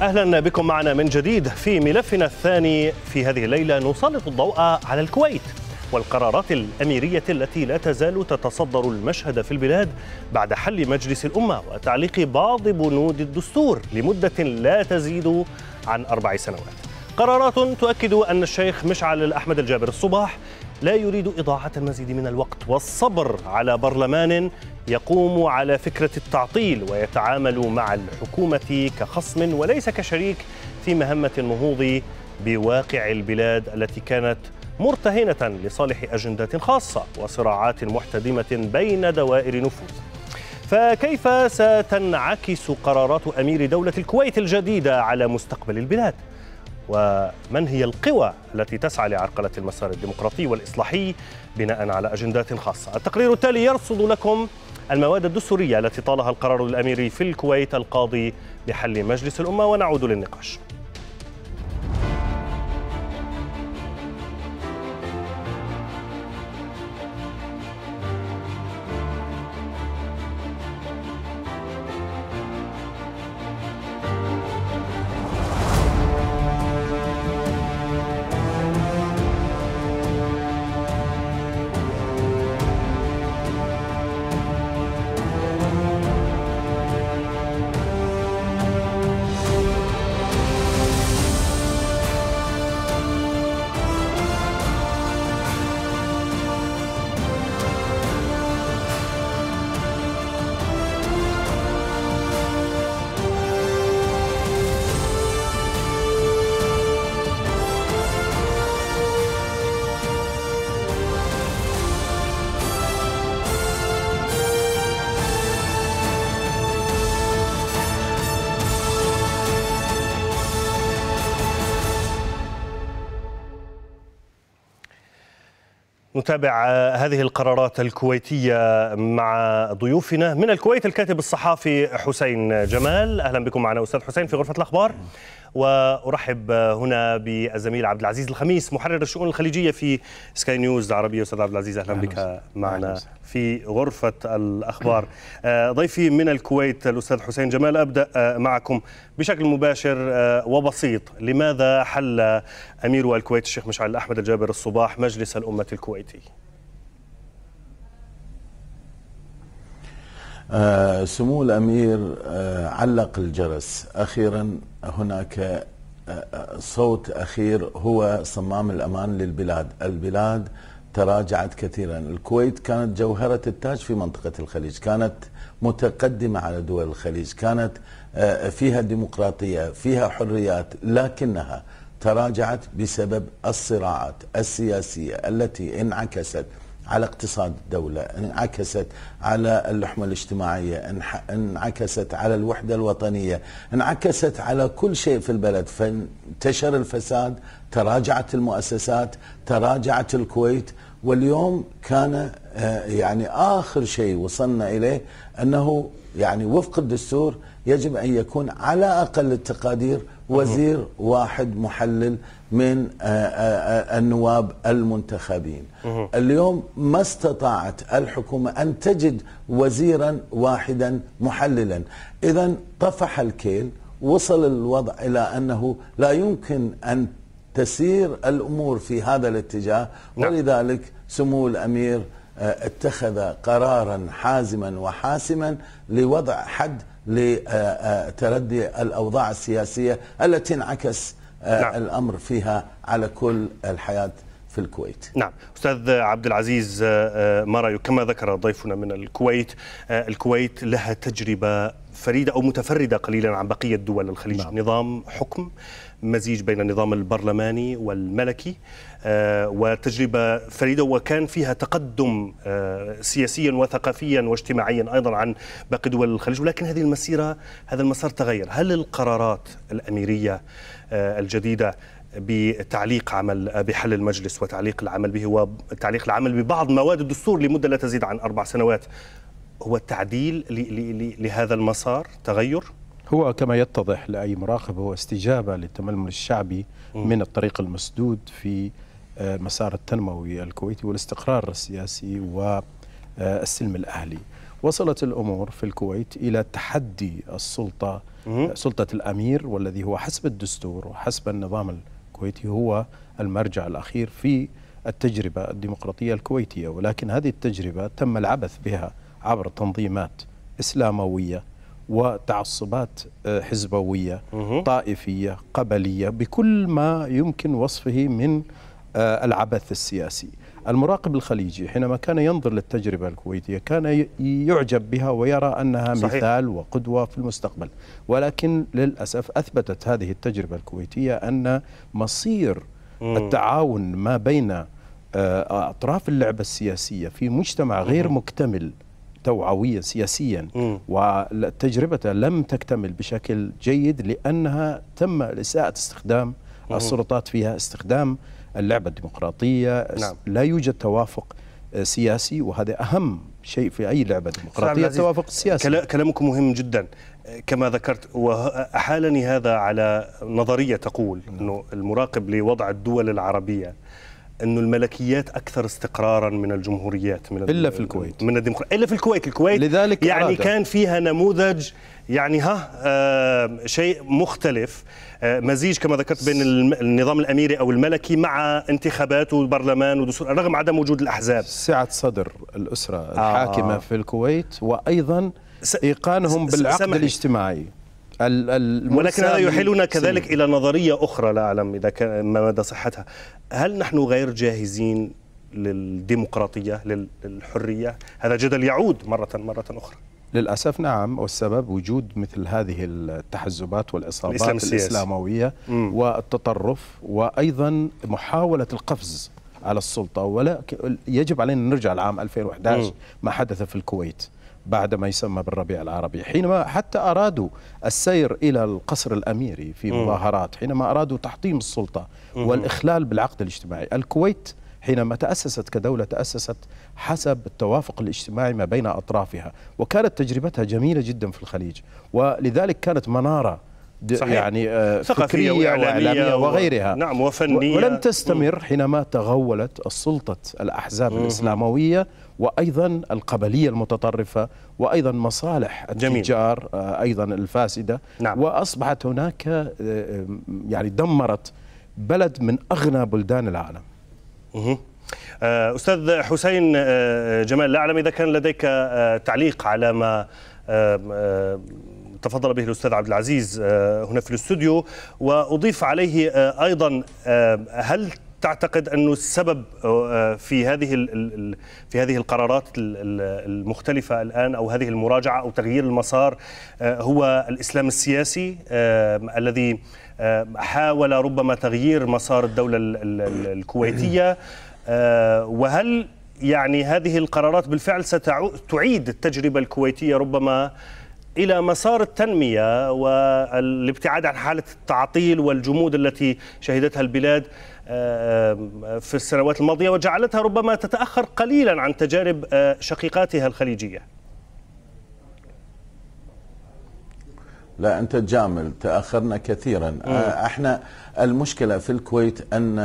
أهلا بكم معنا من جديد في ملفنا الثاني في هذه الليلة نسلط الضوء على الكويت والقرارات الأميرية التي لا تزال تتصدر المشهد في البلاد بعد حل مجلس الأمة وتعليق بعض بنود الدستور لمدة لا تزيد عن أربع سنوات قرارات تؤكد أن الشيخ مشعل الأحمد الجابر الصباح لا يريد إضاعة المزيد من الوقت والصبر على برلمان يقوم على فكرة التعطيل ويتعامل مع الحكومة كخصم وليس كشريك في مهمة النهوض بواقع البلاد التي كانت مرتهنة لصالح أجندات خاصة وصراعات محتدمة بين دوائر نفوذ فكيف ستنعكس قرارات أمير دولة الكويت الجديدة على مستقبل البلاد؟ ومن هي القوى التي تسعى لعرقلة المسار الديمقراطي والإصلاحي بناء على أجندات خاصة التقرير التالي يرصد لكم المواد الدستورية التي طالها القرار الأميري في الكويت القاضي بحل مجلس الأمة ونعود للنقاش نتابع آه، هذه القرارات الكويتية مع ضيوفنا من الكويت الكاتب الصحافي حسين جمال أهلا بكم معنا أستاذ حسين في غرفة الأخبار وارحب هنا بالزميل عبد العزيز الخميس محرر الشؤون الخليجيه في سكاي نيوز العربيه استاذ عبد العزيز اهلا بك معنا في غرفه الاخبار آه، ضيفي من الكويت الاستاذ حسين جمال ابدا آه، معكم بشكل مباشر آه، وبسيط لماذا حل امير الكويت الشيخ مشعل احمد الجابر الصباح مجلس الامه الكويتي آه سمو الامير آه علق الجرس اخيرا هناك آه،, آه صوت اخير هو صمام الامان للبلاد، البلاد تراجعت كثيرا، الكويت كانت جوهره التاج في منطقه الخليج، كانت متقدمه على دول الخليج، كانت آه، فيها ديمقراطيه، فيها حريات، لكنها تراجعت بسبب الصراعات السياسيه التي انعكست على اقتصاد الدولة انعكست على اللحمة الاجتماعية انعكست على الوحدة الوطنية انعكست على كل شيء في البلد فانتشر الفساد تراجعت المؤسسات تراجعت الكويت واليوم كان آه، يعني آخر شيء وصلنا إليه أنه يعني وفق الدستور يجب أن يكون على أقل التقادير وزير واحد محلل من آه، آه، آه، النواب المنتخبين اليوم ما استطاعت الحكومة أن تجد وزيرا واحدا محللا إذا طفح الكيل وصل الوضع إلى أنه لا يمكن أن تسير الأمور في هذا الاتجاه نعم. ولذلك سمو الأمير اتخذ قرارا حازما وحاسما لوضع حد لتردي الأوضاع السياسية التي انعكس آه، نعم. الأمر فيها على كل الحياة في الكويت نعم أستاذ عبد العزيز آه، آه، مرايو كما ذكر ضيفنا من الكويت الكويت لها تجربة فريدة أو متفردة قليلا عن بقية دول الخليج نعم. نظام حكم مزيج بين النظام البرلماني والملكي آه، وتجربة فريدة وكان فيها تقدم آه، سياسيا وثقافيا واجتماعيا أيضا عن باقي دول الخليج ولكن هذه المسيرة هذا المسار تغير هل القرارات الأميرية آه، الجديدة بتعليق عمل بحل المجلس وتعليق العمل به وتعليق العمل ببعض مواد الدستور لمدة لا تزيد عن أربع سنوات هو تعديل لهذا المسار تغير هو كما يتضح لأي مراقب هو استجابة للتململ الشعبي من الطريق المسدود في آه، مسار التنموي الكويتي والاستقرار السياسي والسلم آه، الأهلي وصلت الأمور في الكويت إلى تحدي السلطة آه، سلطة الأمير والذي هو حسب الدستور وحسب النظام الكويتي هو المرجع الأخير في التجربة الديمقراطية الكويتية ولكن هذه التجربة تم العبث بها عبر تنظيمات إسلاموية وتعصبات آه، حزبوية طائفية قبلية بكل ما يمكن وصفه من آه، العبث السياسي المراقب الخليجي حينما كان ينظر للتجربة الكويتية كان يعجب بها ويرى أنها صحيح. مثال وقدوة في المستقبل ولكن للأسف أثبتت هذه التجربة الكويتية أن مصير التعاون ما بين آه، أطراف اللعبة السياسية في مجتمع غير مكتمل توعويا سياسيا م. وتجربته لم تكتمل بشكل جيد لأنها تم إساءة استخدام م. السلطات فيها استخدام اللعبة الديمقراطية نعم. لا يوجد توافق آه، سياسي وهذا أهم شيء في أي لعبة ديمقراطية التوافق السياسي كلامكم مهم جدا آه، كما ذكرت وأحالني هذا على نظرية تقول نعم. أنه المراقب لوضع الدول العربية انه الملكيات اكثر استقرارا من الجمهوريات من الا في الكويت من الديمقراطيه الا في الكويت الكويت لذلك يعني أرادة. كان فيها نموذج يعني ها آه شيء مختلف آه مزيج كما ذكرت بين النظام الاميري او الملكي مع انتخابات وبرلمان ودستور رغم عدم وجود الاحزاب سعه صدر الاسره الحاكمه آه. في الكويت وايضا ايقانهم بالعقد سمحي. الاجتماعي ولكن هذا يحيلنا كذلك سنة. إلى نظرية أخرى لا أعلم إذا كان ما مدى صحتها هل نحن غير جاهزين للديمقراطية للحرية هذا جدل يعود مرة مرة أخرى للأسف نعم والسبب وجود مثل هذه التحزبات والإصابات الإسلام الإسلاموية مم. والتطرف وأيضا محاولة القفز على السلطة ولا يجب علينا نرجع العام 2011 مم. ما حدث في الكويت بعد ما يسمى بالربيع العربي حينما حتى أرادوا السير إلى القصر الأميري في مظاهرات حينما أرادوا تحطيم السلطة والإخلال بالعقد الاجتماعي الكويت حينما تأسست كدولة تأسست حسب التوافق الاجتماعي ما بين أطرافها وكانت تجربتها جميلة جدا في الخليج ولذلك كانت منارة صحيح. يعني آه، ثقافية وإعلامية وغيرها نعم وفنية ولم تستمر حينما تغولت السلطة الأحزاب مم. الإسلاموية وأيضا القبلية المتطرفة وأيضا مصالح التجار جميل. آه، أيضا الفاسدة نعم. وأصبحت هناك آه، يعني دمرت بلد من أغنى بلدان العالم مم. أستاذ حسين جمال لا أعلم إذا كان لديك تعليق على ما تفضل به الاستاذ عبد العزيز آه، هنا في الاستوديو واضيف عليه آه، ايضا آه، هل تعتقد انه السبب في هذه في هذه القرارات المختلفه الان او هذه المراجعه او تغيير المسار هو الاسلام السياسي الذي حاول ربما تغيير مسار الدوله الكويتيه وهل يعني هذه القرارات بالفعل ستعيد التجربه الكويتيه ربما الى مسار التنميه والابتعاد عن حاله التعطيل والجمود التي شهدتها البلاد آه، آه، في السنوات الماضيه وجعلتها ربما تتاخر قليلا عن تجارب آه، شقيقاتها الخليجيه. لا انت تجامل تاخرنا كثيرا مم. احنا المشكله في الكويت ان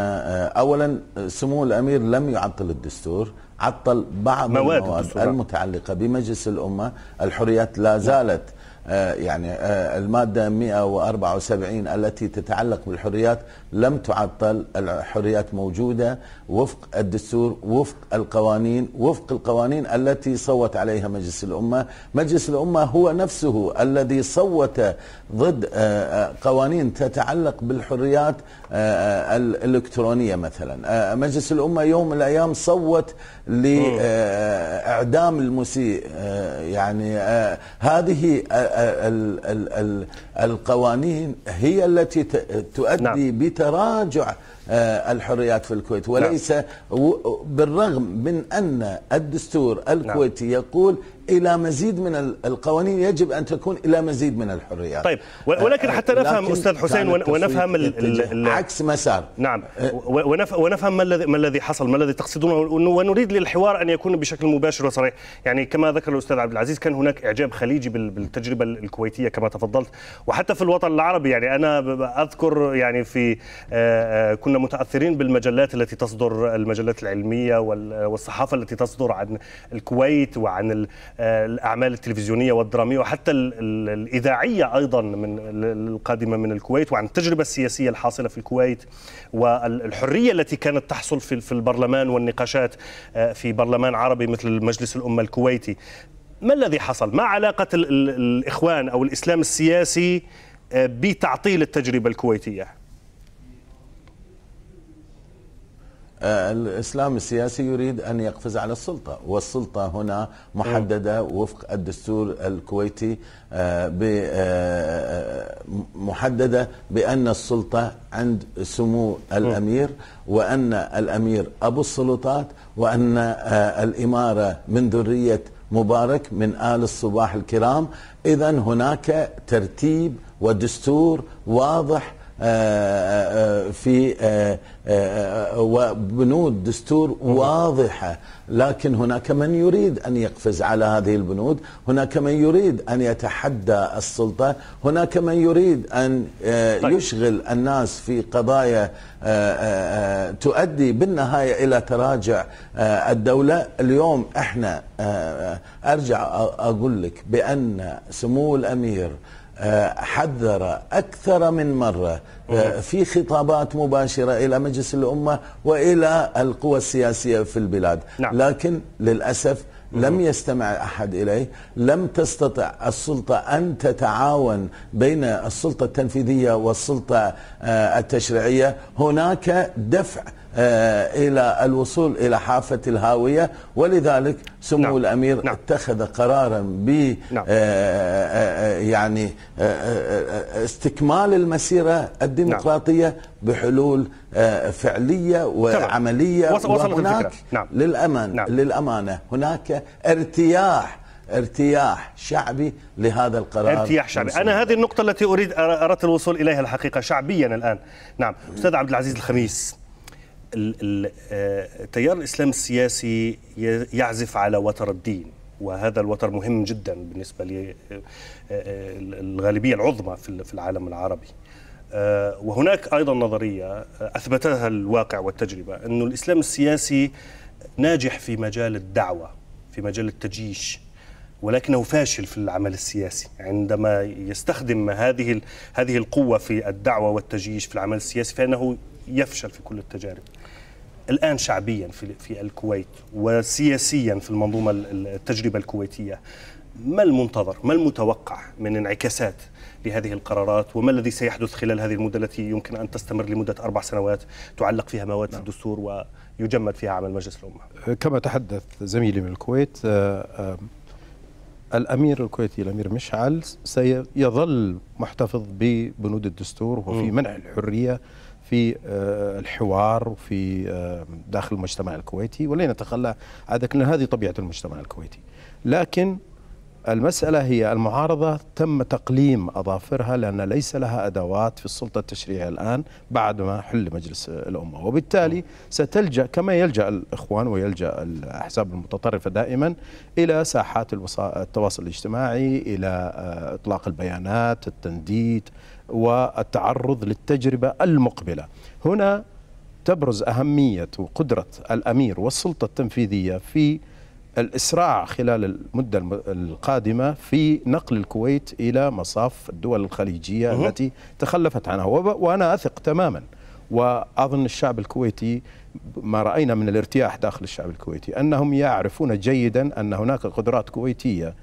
اولا سمو الامير لم يعطل الدستور عطل بعض مواد المواد المتعلقة بمجلس الأمة الحريات لا زالت آه، يعني آه، المادة 174 التي تتعلق بالحريات لم تعطل الحريات موجودة وفق الدستور وفق القوانين وفق القوانين التي صوت عليها مجلس الأمة مجلس الأمة هو نفسه الذي صوت ضد آه، آه، قوانين تتعلق بالحريات آه، الإلكترونية مثلا مجلس الأمة يوم من الأيام صوت لإعدام المسيء يعني هذه القوانين هي التي تؤدي نعم. تراجع آه، الحريات في الكويت نعم. وليس نعم. بالرغم من أن الدستور الكويتي نعم. يقول إلى مزيد من القوانين يجب أن تكون إلى مزيد من الحريات طيب آه، ولكن حتى نفهم أستاذ حسين ونفهم ال عكس مسار نعم آه، ونفهم ما الذي ما الذي حصل ما الذي تقصدونه ونريد للحوار أن يكون بشكل مباشر وصريح يعني كما ذكر الأستاذ عبد العزيز كان هناك إعجاب خليجي بالتجربة الكويتية كما تفضلت وحتى في الوطن العربي يعني أنا أذكر يعني في كنا كنا متاثرين بالمجلات التي تصدر المجلات العلميه والصحافه التي تصدر عن الكويت وعن الاعمال التلفزيونيه والدراميه وحتى الاذاعيه ايضا من القادمه من الكويت وعن التجربه السياسيه الحاصله في الكويت والحريه التي كانت تحصل في البرلمان والنقاشات آه، في برلمان عربي مثل مجلس الامه الكويتي ما الذي حصل؟ ما علاقة الإخوان أو الإسلام السياسي آه، بتعطيل التجربة الكويتية؟ الاسلام السياسي يريد ان يقفز على السلطه والسلطه هنا محدده وفق الدستور الكويتي آه، آه، آه، محدده بان السلطه عند سمو الامير وان الامير ابو السلطات وان الاماره من ذريه مبارك من ال الصباح الكرام اذا هناك ترتيب ودستور واضح آه، آه، آه، في وبنود دستور واضحة لكن هناك من يريد أن يقفز على هذه البنود هناك من يريد أن يتحدى السلطة هناك من يريد أن طيب. يشغل الناس في قضايا تؤدي بالنهاية إلى تراجع الدولة اليوم احنا أرجع أقول لك بأن سمو الأمير حذر أكثر من مرة آه، في خطابات مباشرة إلى مجلس الأمة وإلى القوى السياسية في البلاد نعم. لكن للأسف لم يستمع أحد إليه لم تستطع السلطة أن تتعاون بين السلطة التنفيذية والسلطة آه، التشريعية هناك دفع آه، إلى الوصول إلى حافة الهاوية ولذلك سمو نعم. الأمير نعم. اتخذ قرارا ب نعم. آه، آه، يعني استكمال المسيرة الديمقراطية نعم. بحلول فعلية وعملية طبعا. وصلت وهناك الفكرة. نعم. للأمان نعم. للأمانة هناك ارتياح ارتياح شعبي لهذا القرار ارتياح شعبي أنا هذه النقطة التي أريد أردت الوصول إليها الحقيقة شعبيا الآن نعم أستاذ عبد العزيز الخميس التيار آه، الإسلام السياسي يعزف على وتر الدين وهذا الوتر مهم جدا بالنسبة للغالبية آه، آه، العظمى في العالم العربي وهناك أيضا نظرية أثبتها الواقع والتجربة أن الإسلام السياسي ناجح في مجال الدعوة في مجال التجيش ولكنه فاشل في العمل السياسي عندما يستخدم هذه هذه القوه في الدعوه والتجيش في العمل السياسي فانه يفشل في كل التجارب الآن شعبيا في, في الكويت وسياسيا في المنظومة التجربة الكويتية ما المنتظر ما المتوقع من انعكاسات لهذه القرارات وما الذي سيحدث خلال هذه المدة التي يمكن أن تستمر لمدة أربع سنوات تعلق فيها مواد في نعم. الدستور ويجمد فيها عمل مجلس الأمة أه، كما تحدث زميلي من الكويت أه، أه، الأمير الكويتي الأمير مشعل سيظل محتفظ ببنود الدستور وفي منع الحرية في آه، الحوار وفي آه، داخل المجتمع الكويتي ولن نتخلى عن ذلك لأن هذه طبيعة المجتمع الكويتي لكن المسألة هي المعارضة تم تقليم أظافرها لأن ليس لها أدوات في السلطة التشريعية الآن بعد ما حل مجلس الأمة وبالتالي ستلجأ كما يلجأ الإخوان ويلجأ الأحزاب المتطرفة دائما إلى ساحات التواصل الاجتماعي إلى آه، إطلاق البيانات التنديد والتعرض للتجربة المقبلة هنا تبرز أهمية وقدرة الأمير والسلطة التنفيذية في الإسراع خلال المدة القادمة في نقل الكويت إلى مصاف الدول الخليجية مه. التي تخلفت عنها وأنا أثق تماما وأظن الشعب الكويتي ما رأينا من الارتياح داخل الشعب الكويتي أنهم يعرفون جيدا أن هناك قدرات كويتية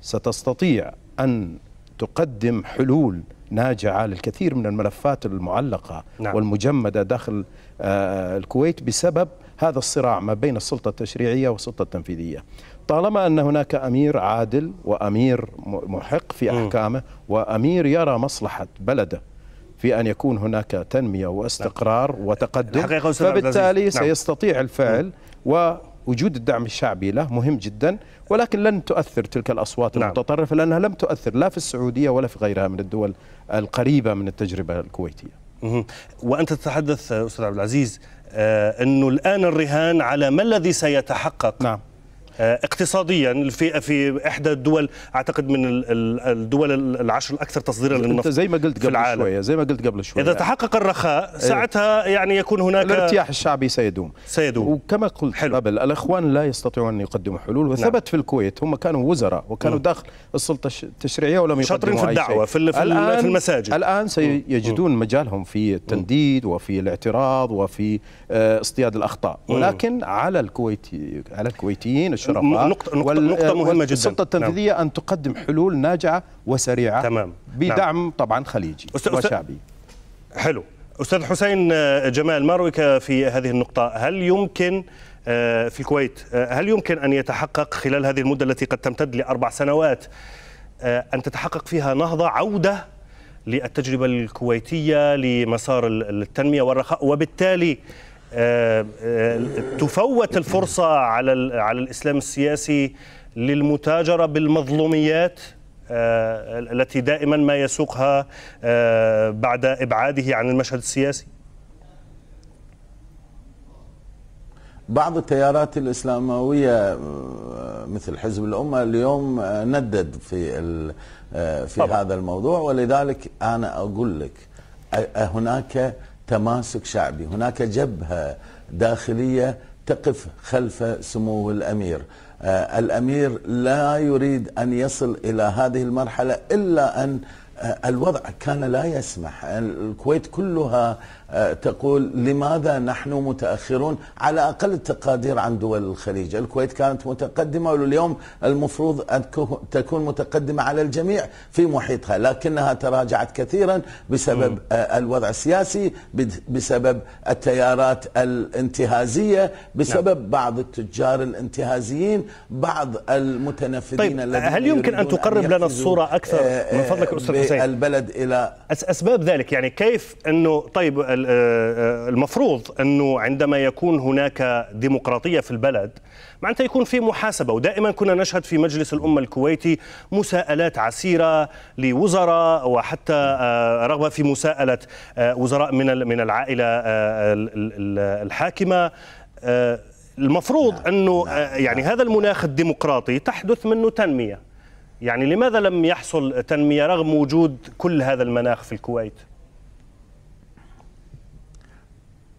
ستستطيع أن تقدم حلول ناجعة للكثير من الملفات المعلقة نعم. والمجمدة داخل آه، الكويت بسبب هذا الصراع ما بين السلطة التشريعية والسلطة التنفيذية طالما أن هناك أمير عادل وأمير محق في أحكامه وأمير يرى مصلحة بلده في أن يكون هناك تنمية واستقرار نعم. وتقدم فبالتالي نعم. سيستطيع الفعل و وجود الدعم الشعبي له مهم جدا ولكن لن تؤثر تلك الاصوات نعم. المتطرفه لانها لم تؤثر لا في السعوديه ولا في غيرها من الدول القريبه من التجربه الكويتيه. وانت تتحدث استاذ عبد العزيز آه، انه الان الرهان على ما الذي سيتحقق نعم. آه، اقتصاديا في في احدى الدول اعتقد من الدول العشر الاكثر تصديرا للنفط زي ما قلت قبل شويه زي ما قلت قبل شويه اذا تحقق الرخاء إيه. ساعتها يعني يكون هناك الارتياح الشعبي سيدوم سيدوم وكما قلت حلو. قبل الاخوان لا يستطيعون ان يقدموا حلول نعم. وثبت نعم. في الكويت هم كانوا وزراء وكانوا م. داخل السلطه التشريعيه ولم يقدموا شاطرين في الدعوه في, في, الآن المساجد الان سيجدون مجالهم في التنديد وفي الاعتراض وفي آه، اصطياد الاخطاء ولكن على الكويت على الكويتيين الشرفاء نقطة, نقطة, نقطة مهمة جدا السلطة نعم. التنفيذية نعم. أن تقدم حلول ناجعة وسريعة تمام بدعم نعم. طبعا خليجي أستاذ وشعبي حلو أستاذ حسين آه، جمال ما رأيك آه، في هذه النقطة هل يمكن آه، في الكويت هل يمكن أن يتحقق خلال هذه المدة التي قد تمتد لأربع سنوات أن تتحقق فيها نهضة عودة للتجربة الكويتية لمسار التنمية والرخاء وبالتالي آه، آه، تفوت الفرصة على على الإسلام السياسي للمتاجرة بالمظلوميات آه، التي دائما ما يسوقها بعد إبعاده عن المشهد السياسي بعض التيارات الإسلاموية مثل حزب الأمة اليوم ندد في في طبعا. هذا الموضوع ولذلك أنا أقول لك هناك تماسك شعبي هناك جبهة داخلية تقف خلف سمو الأمير آه، الأمير لا يريد أن يصل إلى هذه المرحلة إلا أن آه، الوضع كان لا يسمح الكويت كلها آه، تقول لماذا نحن متأخرون على أقل التقادير عن دول الخليج الكويت كانت متقدمة واليوم المفروض أن تكون متقدمة على الجميع في محيطها لكنها تراجعت كثيرا بسبب آه، الوضع السياسي بسبب التيارات الانتهازية بسبب نعم. بعض التجار الانتهازيين بعض المتنفذين طيب الذين هل يمكن أن تقرب أن لنا الصورة أكثر آه، من فضلك أستاذ حسين البلد إلى أسباب ذلك يعني كيف أنه طيب آه، آه، المفروض انه عندما يكون هناك ديمقراطيه في البلد معناتها يكون في محاسبه ودائما كنا نشهد في مجلس الامه الكويتي مساءلات عسيره لوزراء وحتى آه، رغبه في مساءله وزراء من من العائله الحاكمه المفروض نعم، انه نعم، نعم. يعني هذا المناخ الديمقراطي تحدث منه تنميه يعني لماذا لم يحصل تنميه رغم وجود كل هذا المناخ في الكويت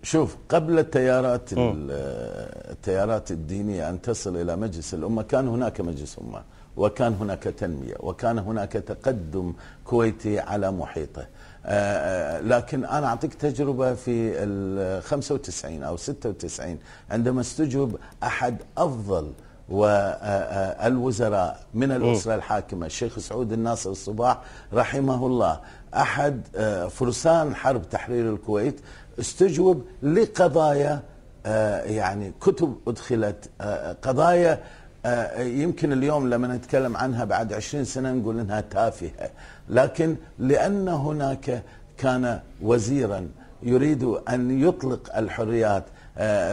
شوف قبل التيارات التيارات الدينية أن تصل إلى مجلس الأمة كان هناك مجلس أمة وكان هناك تنمية وكان هناك تقدم كويتي على محيطه آه، آه، لكن أنا أعطيك تجربة في ال 95 أو 96 عندما استجوب أحد أفضل والوزراء آه، من الأسرة الحاكمة الشيخ سعود الناصر الصباح رحمه الله أحد آه، فرسان حرب تحرير الكويت استجوب لقضايا آه، يعني كتب أدخلت آه، قضايا يمكن اليوم لما نتكلم عنها بعد عشرين سنة نقول أنها تافهة لكن لأن هناك كان وزيرا يريد أن يطلق الحريات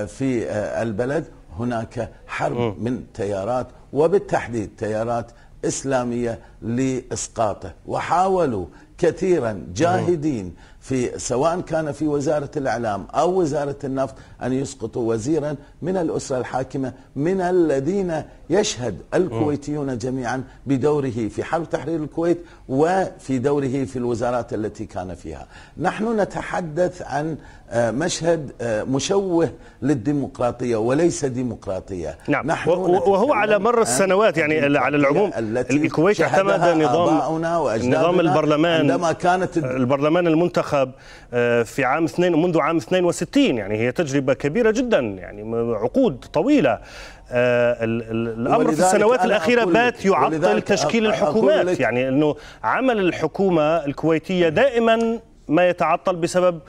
في البلد هناك حرب من تيارات وبالتحديد تيارات إسلامية لإسقاطه وحاولوا كثيرا جاهدين في سواء كان في وزارة الإعلام أو وزارة النفط أن يسقطوا وزيرا من الأسرة الحاكمة من الذين يشهد الكويتيون جميعا بدوره في حرب تحرير الكويت وفي دوره في الوزارات التي كان فيها نحن نتحدث عن آه، مشهد آه، مشوه للديمقراطية وليس ديمقراطية نعم نحن وهو على مر السنوات يعني على العموم التي الكويت اعتمد نظام نظام البرلمان عندما كانت البرلمان المنتخب المنتخب آه، في عام اثنين منذ عام 62 يعني هي تجربه كبيره جدا يعني عقود طويله آه، الامر في السنوات الاخيره بات يعطل تشكيل الحكومات يعني انه عمل الحكومه الكويتيه دائما ما يتعطل بسبب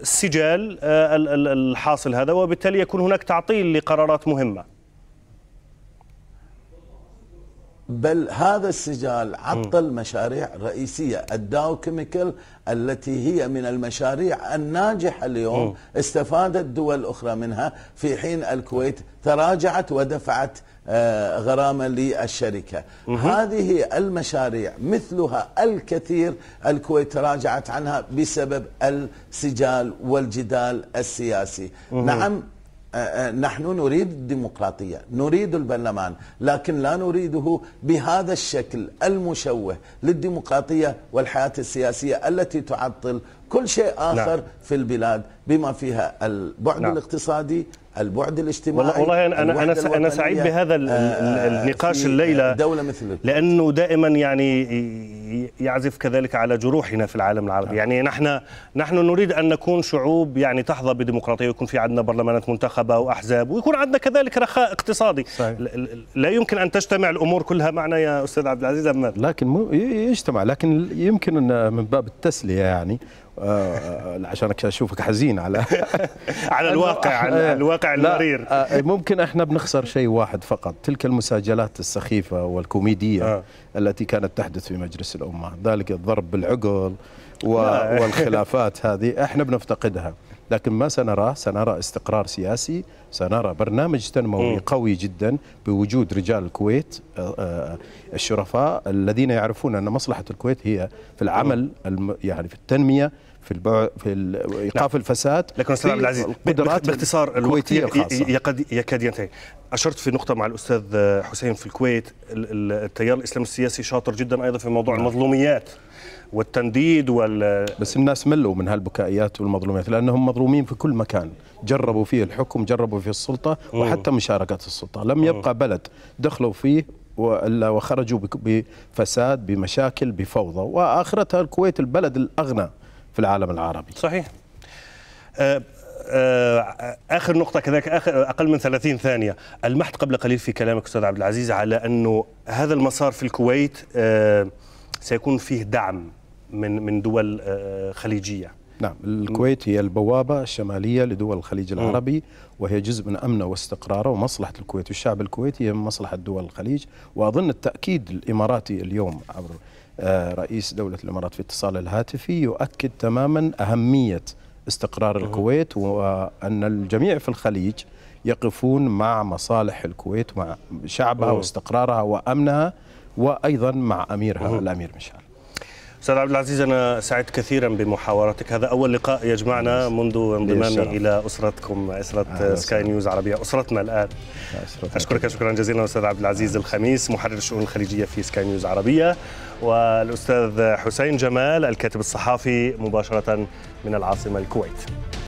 السجال آه، الحاصل هذا وبالتالي يكون هناك تعطيل لقرارات مهمه بل هذا السجال عطل مشاريع رئيسية الداو كيميكال التي هي من المشاريع الناجحة اليوم استفادت دول أخرى منها في حين الكويت تراجعت ودفعت آه، غرامة للشركة هذه المشاريع مثلها الكثير الكويت تراجعت عنها بسبب السجال والجدال السياسي نعم نحن نريد الديمقراطية نريد البرلمان لكن لا نريده بهذا الشكل المشوه للديمقراطية والحياة السياسية التي تعطل كل شيء نعم. آخر نعم. في البلاد بما فيها البعد نعم. الاقتصادي البعد الاجتماعي والله انا انا انا, سعيد بهذا آه، النقاش الليله دولة مثل لانه دائما يعني يعزف كذلك على جروحنا في العالم العربي نعم. يعني نحن نحن نريد ان نكون شعوب يعني تحظى بديمقراطيه ويكون في عندنا برلمانات منتخبه واحزاب ويكون عندنا كذلك رخاء اقتصادي لا يمكن ان تجتمع الامور كلها معنا يا استاذ عبد العزيز لكن يجتمع لكن يمكن من باب التسليه يعني آه، آه، عشان اشوفك حزين على على الواقع على آه، الواقع المرير ممكن احنا بنخسر شيء واحد فقط تلك المساجلات السخيفه والكوميديه التي كانت تحدث في مجلس الامه ذلك الضرب بالعقل والخلافات هذه احنا بنفتقدها لكن ما سنراه سنرى استقرار سياسي سنرى برنامج تنموي قوي جدا بوجود رجال الكويت الشرفاء الذين يعرفون أن مصلحة الكويت هي في العمل يعني في التنمية في البع... في ايقاف الفساد لكن استاذ عبد العزيز باختصار الوقت يقد يكاد ينتهي اشرت في نقطه مع الاستاذ حسين في الكويت التيار الاسلامي السياسي شاطر جدا ايضا في موضوع نعم. المظلوميات والتنديد وال بس الناس ملوا من هالبكائيات والمظلوميات لانهم مظلومين في كل مكان جربوا فيه الحكم جربوا فيه السلطه وحتى مشاركه السلطه لم يبقى بلد دخلوا فيه والا وخرجوا بفساد بمشاكل بفوضى واخرتها الكويت البلد الاغنى في العالم العربي صحيح آه، آه، اخر نقطه كذلك آخر اقل من 30 ثانيه المحت قبل قليل في كلامك استاذ عبد العزيز على انه هذا المسار في الكويت آه، سيكون فيه دعم من من دول خليجيه نعم الكويت هي البوابة الشمالية لدول الخليج العربي وهي جزء من أمنه واستقراره ومصلحة الكويت والشعب الكويتي هي مصلحة دول الخليج وأظن التأكيد الإماراتي اليوم عبر آه، رئيس دولة الإمارات في اتصاله الهاتفي يؤكد تماما أهمية استقرار الكويت وأن الجميع في الخليج يقفون مع مصالح الكويت مع شعبها واستقرارها وأمنها وأيضا مع أميرها الأمير مشعل استاذ عبد العزيز انا سعدت كثيرا بمحاورتك هذا اول لقاء يجمعنا منذ انضمامي الى اسرتكم اسره آه سكاي نيوز عربيه اسرتنا الان أسرتنا اشكرك شكرا جزيلا استاذ عبد العزيز الخميس محرر الشؤون الخليجيه في سكاي نيوز عربيه والاستاذ حسين جمال الكاتب الصحافي مباشره من العاصمه الكويت